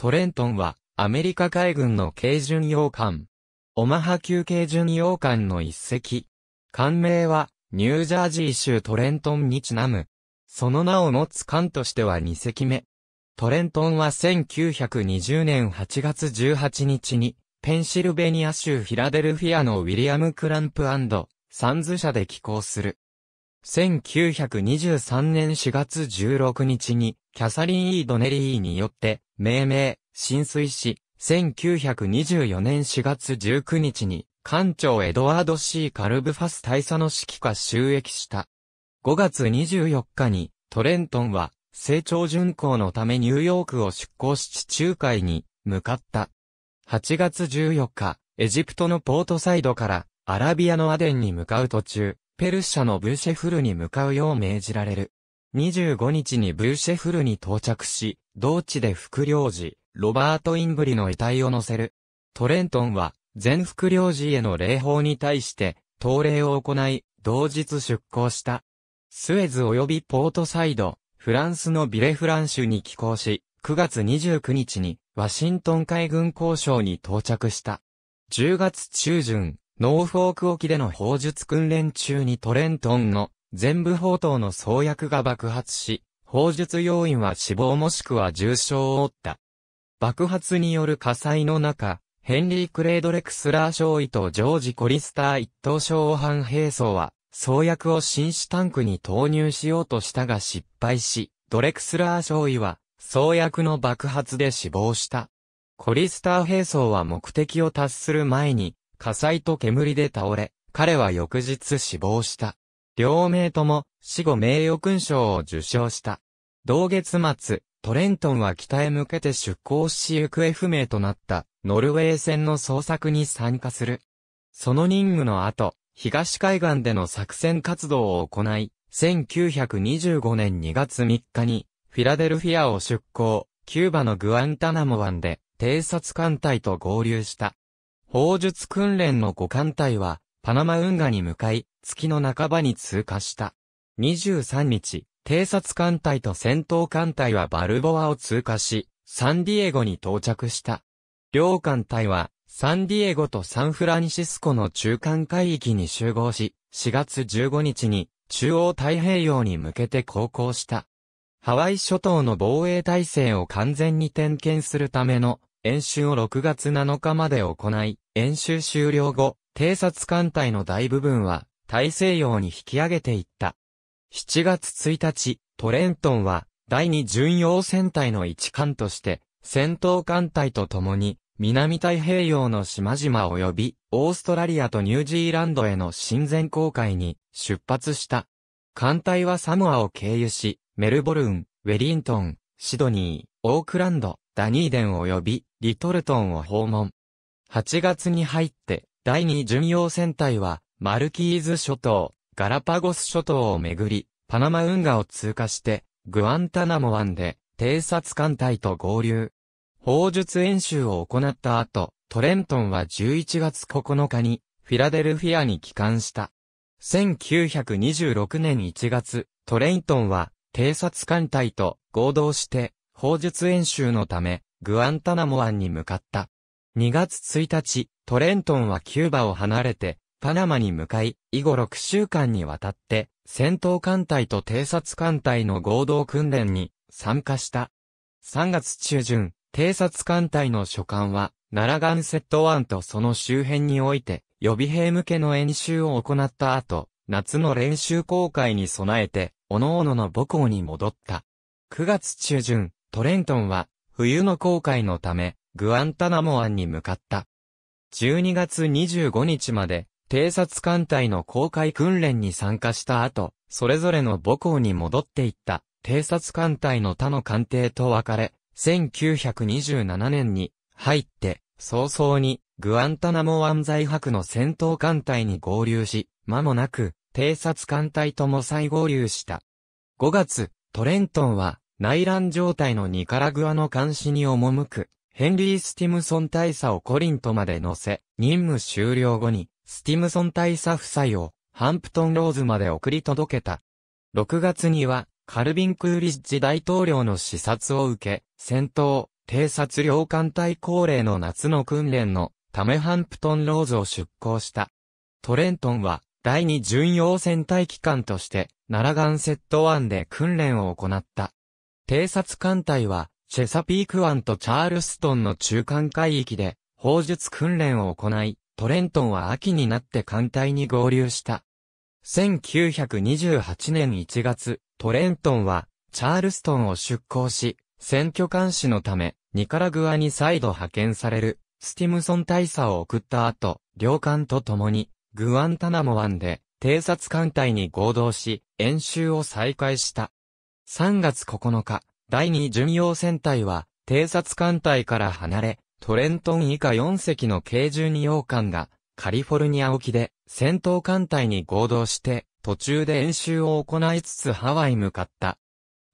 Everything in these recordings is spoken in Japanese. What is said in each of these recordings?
トレントンは、アメリカ海軍の軽巡洋艦。オマハ級軽巡洋艦の一隻。艦名は、ニュージャージー州トレントンにちなむ。その名を持つ艦としては二隻目。トレントンは1920年8月18日に、ペンシルベニア州フィラデルフィアのウィリアム・クランプサンズ社で寄港する。1923年4月16日に、キャサリン・イー・ドネリーによって、命名、浸水し、1924年4月19日に、艦長エドワード・シー・カルブファス大佐の指揮下収益した。5月24日に、トレントンは、成長巡航のためニューヨークを出港し地中海に向かった。8月14日、エジプトのポートサイドからアラビアのアデンに向かう途中、ペルシャのブーシェフルに向かうよう命じられる。25日にブーシェフルに到着し、同地で副領事、ロバート・インブリの遺体を乗せる。トレントンは、全副領事への礼法に対して、東礼を行い、同日出港した。スエズ及びポートサイド、フランスのビレフランシュに寄港し、9月29日に、ワシントン海軍交渉に到着した。10月中旬、ノーフォーク沖での砲術訓練中にトレントンの全部砲塔の創薬が爆発し、砲術要員は死亡もしくは重傷を負った。爆発による火災の中、ヘンリー・クレードレクスラー少尉とジョージ・コリスター一等小半兵装は、創薬を新種タンクに投入しようとしたが失敗し、ドレクスラー少尉は、創薬の爆発で死亡した。コリスター兵装は目的を達する前に、火災と煙で倒れ、彼は翌日死亡した。両名とも、死後名誉勲章を受章した。同月末、トレントンは北へ向けて出港し行方不明となったノルウェー船の捜索に参加する。その任務の後、東海岸での作戦活動を行い、1925年2月3日にフィラデルフィアを出港、キューバのグアンタナモ湾で偵察艦隊と合流した。砲術訓練の5艦隊はパナマ運河に向かい、月の半ばに通過した。23日、偵察艦隊と戦闘艦隊はバルボアを通過し、サンディエゴに到着した。両艦隊は、サンディエゴとサンフランシスコの中間海域に集合し、4月15日に、中央太平洋に向けて航行した。ハワイ諸島の防衛体制を完全に点検するための演習を6月7日まで行い、演習終了後、偵察艦隊の大部分は大西洋に引き上げていった。7月1日、トレントンは第2巡洋戦隊の一艦として戦闘艦隊と共に南太平洋の島々及びオーストラリアとニュージーランドへの親善航海に出発した。艦隊はサモアを経由し、メルボルン、ウェリントン、シドニー、オークランド、ダニーデン及びリトルトンを訪問。8月に入って第二巡洋船隊は、マルキーズ諸島、ガラパゴス諸島をめぐり、パナマ運河を通過して、グアンタナモ湾で、偵察艦隊と合流。砲術演習を行った後、トレントンは11月9日に、フィラデルフィアに帰還した。1926年1月、トレントンは、偵察艦隊と合同して、砲術演習のため、グアンタナモ湾に向かった。2月1日、トレントンはキューバを離れて、パナマに向かい、以後6週間にわたって、戦闘艦隊と偵察艦隊の合同訓練に参加した。3月中旬、偵察艦隊の所管は、ナラガンセットンとその周辺において、予備兵向けの演習を行った後、夏の練習公開に備えて、各々の母校に戻った。9月中旬、トレントンは、冬の公開のため、グアンタナモ湾に向かった。12月25日まで、偵察艦隊の公開訓練に参加した後、それぞれの母校に戻っていった、偵察艦隊の他の艦艇と別れ、1927年に入って、早々にグアンタナモ湾在泊の戦闘艦隊に合流し、間もなく偵察艦隊とも再合流した。5月、トレントンは内乱状態のニカラグアの監視に赴く。ヘンリー・スティムソン大佐をコリントまで乗せ、任務終了後に、スティムソン大佐夫妻を、ハンプトン・ローズまで送り届けた。6月には、カルビン・クーリッジ大統領の視察を受け、戦闘、偵察領艦隊恒例の夏の訓練のためハンプトン・ローズを出港した。トレントンは、第二巡洋戦隊機関として、ナラガンセットンで訓練を行った。偵察艦隊は、チェサピーク湾とチャールストンの中間海域で、砲術訓練を行い、トレントンは秋になって艦隊に合流した。1928年1月、トレントンは、チャールストンを出港し、選挙監視のため、ニカラグアに再度派遣される、スティムソン大佐を送った後、両艦と共に、グアンタナモ湾で、偵察艦隊に合同し、演習を再開した。3月9日、第2巡洋戦隊は、偵察艦隊から離れ、トレントン以下4隻の軽12洋艦が、カリフォルニア沖で、戦闘艦隊に合同して、途中で演習を行いつつハワイ向かった。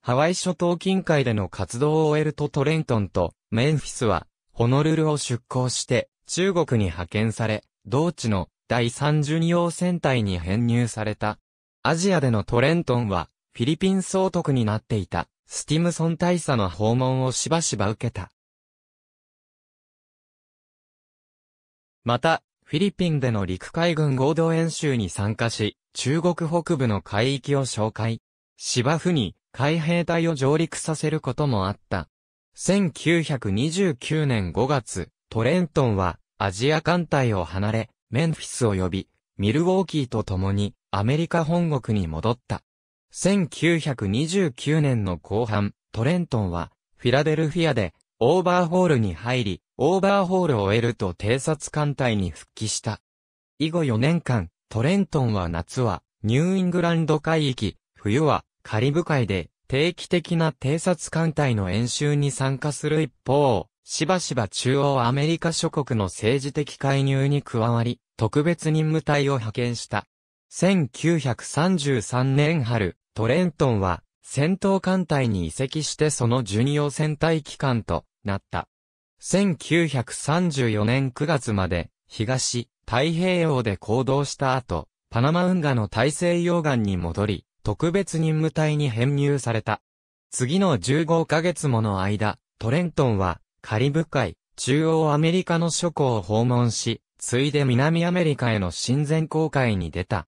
ハワイ諸島近海での活動を終えるとトレントンとメンフィスは、ホノルルを出港して、中国に派遣され、同地の第3巡洋戦隊に編入された。アジアでのトレントンは、フィリピン総督になっていた。スティムソン大佐の訪問をしばしば受けた。また、フィリピンでの陸海軍合同演習に参加し、中国北部の海域を紹介。芝生に海兵隊を上陸させることもあった。1929年5月、トレントンはアジア艦隊を離れ、メンフィスを呼び、ミルウォーキーと共にアメリカ本国に戻った。1929年の後半、トレントンは、フィラデルフィアで、オーバーホールに入り、オーバーホールを得ると偵察艦隊に復帰した。以後4年間、トレントンは夏は、ニューイングランド海域、冬は、カリブ海で、定期的な偵察艦隊の演習に参加する一方、しばしば中央アメリカ諸国の政治的介入に加わり、特別任務隊を派遣した。1933年春、トレントンは戦闘艦隊に移籍してその巡洋戦隊機関となった。1934年9月まで東太平洋で行動した後、パナマ運河の大西洋岸に戻り、特別任務隊に編入された。次の15ヶ月もの間、トレントンはカリブ海、中央アメリカの諸港を訪問し、ついで南アメリカへの親善航海に出た。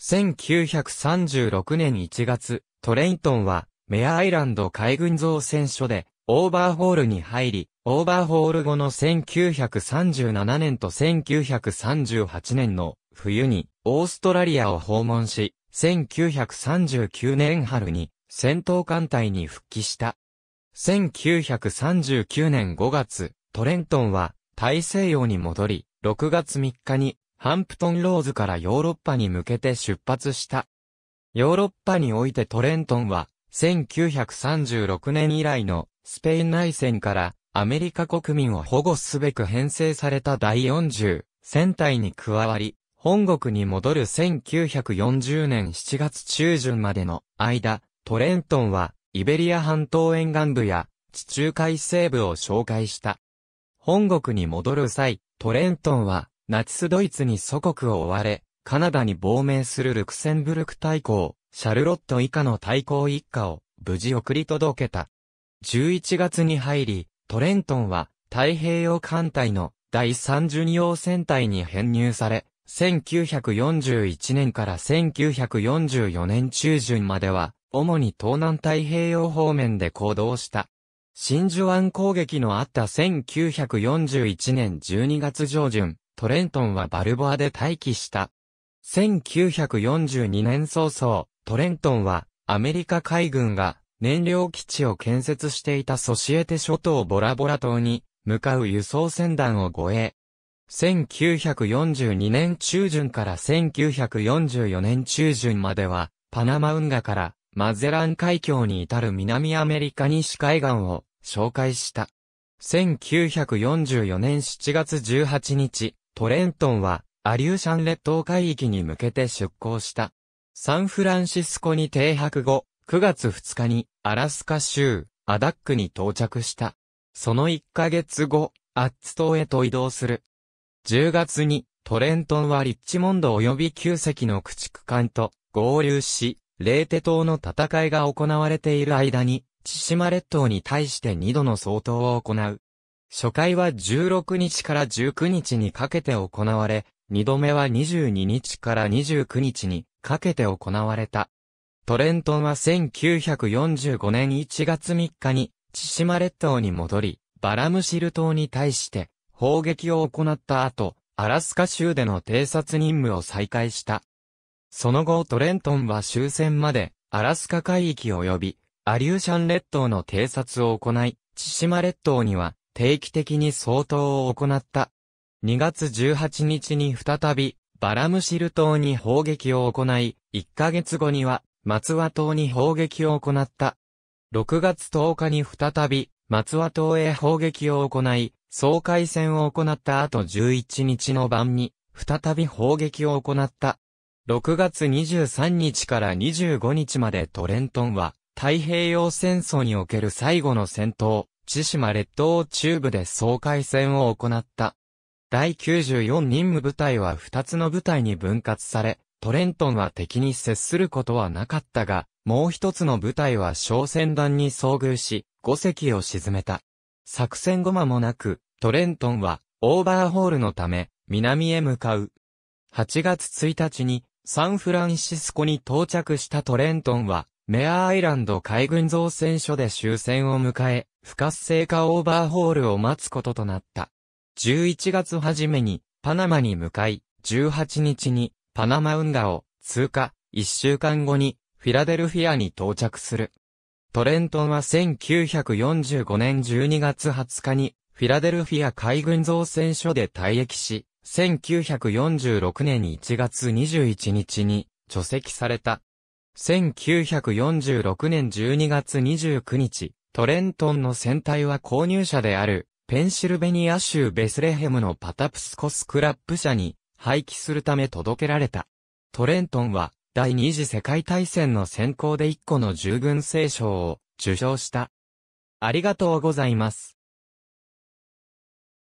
1936年1月、トレイトンは、メアアイランド海軍造船所で、オーバーホールに入り、オーバーホール後の1937年と1938年の冬にオーストラリアを訪問し、1939年春に戦闘艦隊に復帰した。1939年5月、トレントンは大西洋に戻り、6月3日にハンプトンローズからヨーロッパに向けて出発した。ヨーロッパにおいてトレントンは、1936年以来のスペイン内戦からアメリカ国民を保護すべく編成された第40戦隊に加わり、本国に戻る1940年7月中旬までの間、トレントンはイベリア半島沿岸部や地中海西部を紹介した。本国に戻る際、トレントンはナチスドイツに祖国を追われ、カナダに亡命するルクセンブルク大公、シャルロット以下の大公一家を無事送り届けた。11月に入り、トレントンは太平洋艦隊の第32王戦隊に編入され、1941年から1944年中旬までは、主に東南太平洋方面で行動した。真珠湾攻撃のあった1941年12月上旬、トレントンはバルボアで待機した。1942年早々、トレントンはアメリカ海軍が燃料基地を建設していたソシエテ諸島ボラボラ島に向かう輸送船団を護衛。1942年中旬から1944年中旬までは、パナマ運河からマゼラン海峡に至る南アメリカ西海岸を紹介した。1944年7月18日、トレントンは、アリューシャン列島海域に向けて出港した。サンフランシスコに停泊後、9月2日に、アラスカ州、アダックに到着した。その1ヶ月後、アッツ島へと移動する。10月に、トレントンはリッチモンド及び旧石の駆逐艦と合流し、レーテ島の戦いが行われている間に、千島列島に対して2度の総統を行う。初回は16日から19日にかけて行われ、二度目は22日から29日にかけて行われた。トレントンは1945年1月3日に千島列島に戻り、バラムシル島に対して砲撃を行った後、アラスカ州での偵察任務を再開した。その後トレントンは終戦までアラスカ海域及びアリューシャン列島の偵察を行い、千島列島には定期的に相当を行った。2月18日に再び、バラムシル島に砲撃を行い、1ヶ月後には、松和島に砲撃を行った。6月10日に再び、松和島へ砲撃を行い、総海戦を行った後11日の晩に、再び砲撃を行った。6月23日から25日までトレントンは、太平洋戦争における最後の戦闘、千島列島中部で総海戦を行った。第94任務部隊は2つの部隊に分割され、トレントンは敵に接することはなかったが、もう一つの部隊は小船団に遭遇し、5隻を沈めた。作戦後間もなく、トレントンはオーバーホールのため、南へ向かう。8月1日に、サンフランシスコに到着したトレントンは、メアアイランド海軍造船所で終戦を迎え、不活性化オーバーホールを待つこととなった。11月初めにパナマに向かい、18日にパナマ運河を通過、1週間後にフィラデルフィアに到着する。トレントンは1945年12月20日にフィラデルフィア海軍造船所で退役し、1946年1月21日に除籍された。1946年12月29日、トレントンの船体は購入者である、ペンシルベニア州ベスレヘムのパタプスコスクラップ社に廃棄するため届けられた。トレントンは、第二次世界大戦の先行で1個の従軍聖賞を受賞した。ありがとうございます。